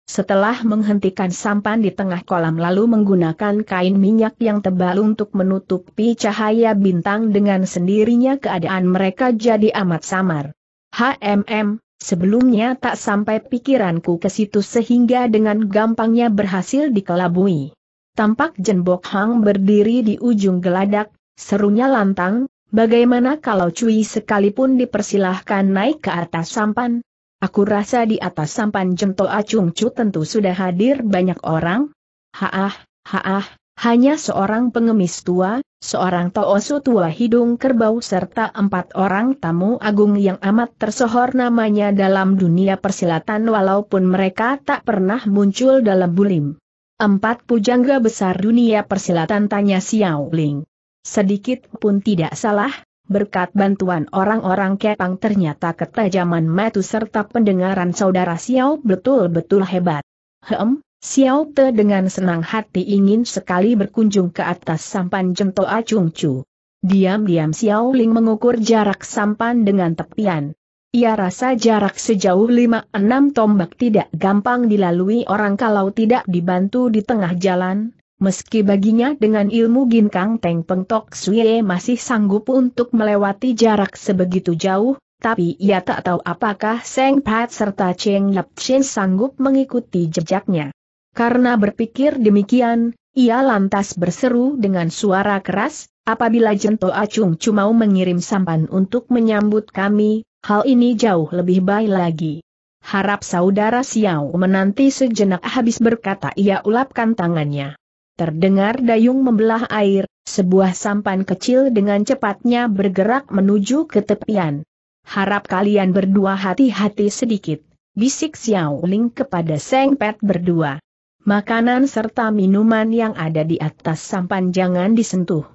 Setelah menghentikan sampan di tengah kolam lalu menggunakan kain minyak yang tebal untuk menutupi cahaya bintang dengan sendirinya keadaan mereka jadi amat samar. HMM, sebelumnya tak sampai pikiranku ke situ sehingga dengan gampangnya berhasil dikelabui tampak Jenbok Hang berdiri di ujung geladak, serunya lantang, bagaimana kalau Cui sekalipun dipersilahkan naik ke atas sampan? Aku rasa di atas sampan Jento Acung Cu tentu sudah hadir banyak orang. Haah, haah, hanya seorang pengemis tua, seorang toosu tua hidung kerbau serta empat orang tamu agung yang amat tersohor namanya dalam dunia persilatan walaupun mereka tak pernah muncul dalam bulim. Empat pujangga besar dunia persilatan tanya Xiao Ling. Sedikit pun tidak salah, berkat bantuan orang-orang Kepang ternyata ketajaman metu serta pendengaran saudara Xiao betul-betul hebat. Hem, Xiao Te dengan senang hati ingin sekali berkunjung ke atas sampan jento acungcu. Diam-diam Xiao Ling mengukur jarak sampan dengan tepian. Ia rasa jarak sejauh 5-6 tombak tidak gampang dilalui orang kalau tidak dibantu di tengah jalan, meski baginya dengan ilmu ginkang teng pengtok suye masih sanggup untuk melewati jarak sebegitu jauh, tapi ia tak tahu apakah Seng Pat serta Cheng Lap Chin sanggup mengikuti jejaknya. Karena berpikir demikian, ia lantas berseru dengan suara keras, Apabila Jento Acung cuma mengirim sampan untuk menyambut kami, hal ini jauh lebih baik lagi. Harap saudara Xiao menanti sejenak habis berkata ia ulapkan tangannya. Terdengar dayung membelah air, sebuah sampan kecil dengan cepatnya bergerak menuju ke tepian. Harap kalian berdua hati-hati sedikit, bisik Xiao Ling kepada Seng Pet berdua. Makanan serta minuman yang ada di atas sampan jangan disentuh.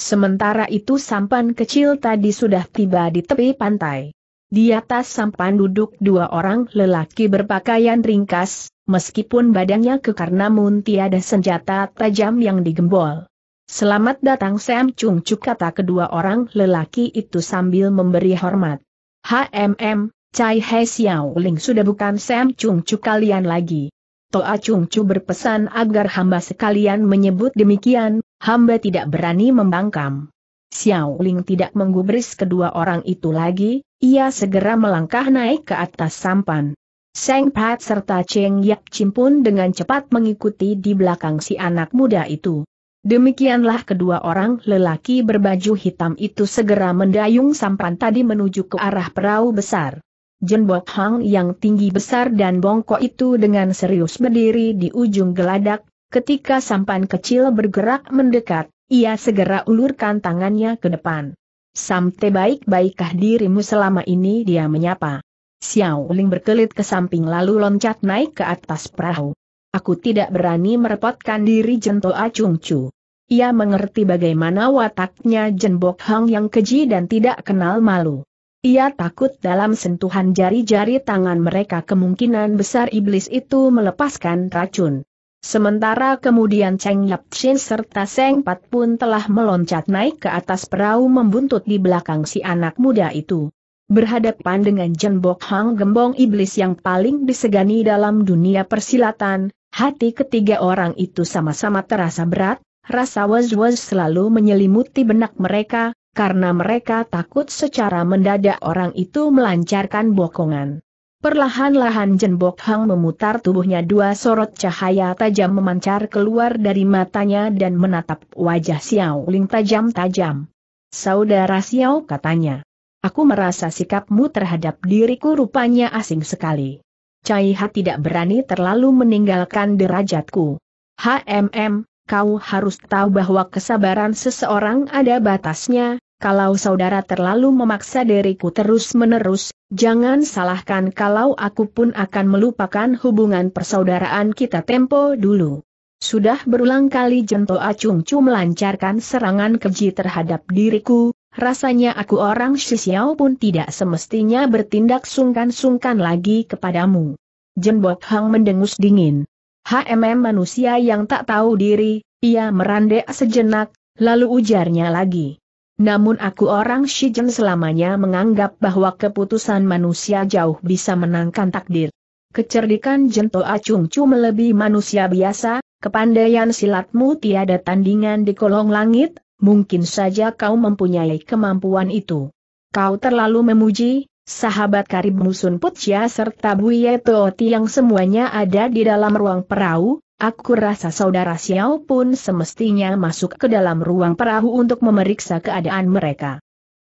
Sementara itu sampan kecil tadi sudah tiba di tepi pantai. Di atas sampan duduk dua orang lelaki berpakaian ringkas, meskipun badannya kekar namun tiada senjata tajam yang digembol. Selamat datang Sam Chung Chu kata kedua orang lelaki itu sambil memberi hormat. HMM, Chai He Xiao Ling sudah bukan Sam Chung Chu kalian lagi. Toa Chung Chu berpesan agar hamba sekalian menyebut demikian, hamba tidak berani membangkam. Xiao Ling tidak menggubris kedua orang itu lagi, ia segera melangkah naik ke atas sampan. Seng Pat serta Cheng Yap Chin pun dengan cepat mengikuti di belakang si anak muda itu. Demikianlah kedua orang lelaki berbaju hitam itu segera mendayung sampan tadi menuju ke arah perahu besar. Bok Hang yang tinggi besar dan bongkok itu dengan serius berdiri di ujung geladak Ketika sampan kecil bergerak mendekat, ia segera ulurkan tangannya ke depan. Samte baik-baikkah dirimu selama ini dia menyapa. Xiao Ling berkelit ke samping lalu loncat naik ke atas perahu. Aku tidak berani merepotkan diri Jento Acung Chu. Ia mengerti bagaimana wataknya Jenbok Hang yang keji dan tidak kenal malu. Ia takut dalam sentuhan jari-jari tangan mereka kemungkinan besar iblis itu melepaskan racun. Sementara kemudian Cheng Yap Chin serta Seng Pat pun telah meloncat naik ke atas perahu membuntut di belakang si anak muda itu. Berhadapan dengan Jen Bok Hang gembong iblis yang paling disegani dalam dunia persilatan, hati ketiga orang itu sama-sama terasa berat, rasa was-was selalu menyelimuti benak mereka, karena mereka takut secara mendadak orang itu melancarkan bokongan. Perlahan-lahan Jenbok Hang memutar tubuhnya dua sorot cahaya tajam memancar keluar dari matanya dan menatap wajah Xiao Ling tajam-tajam. Saudara Xiao katanya. Aku merasa sikapmu terhadap diriku rupanya asing sekali. Cai Ha tidak berani terlalu meninggalkan derajatku. HMM, kau harus tahu bahwa kesabaran seseorang ada batasnya, kalau saudara terlalu memaksa diriku terus-menerus, jangan salahkan kalau aku pun akan melupakan hubungan persaudaraan kita tempo dulu. Sudah berulang kali Jento Acung Cu melancarkan serangan keji terhadap diriku, rasanya aku orang Shisiao pun tidak semestinya bertindak sungkan-sungkan lagi kepadamu. Jembok Hang mendengus dingin. HMM manusia yang tak tahu diri, ia merandek sejenak, lalu ujarnya lagi. Namun aku orang Shijen selamanya menganggap bahwa keputusan manusia jauh bisa menangkan takdir. Kecerdikan Jento Acungcu melebihi manusia biasa, kepandaian silatmu tiada tandingan di kolong langit, mungkin saja kau mempunyai kemampuan itu. Kau terlalu memuji, sahabat karibmu Sun Putsia serta Buye Tooti yang semuanya ada di dalam ruang perahu, Aku rasa saudara Xiao pun semestinya masuk ke dalam ruang perahu untuk memeriksa keadaan mereka.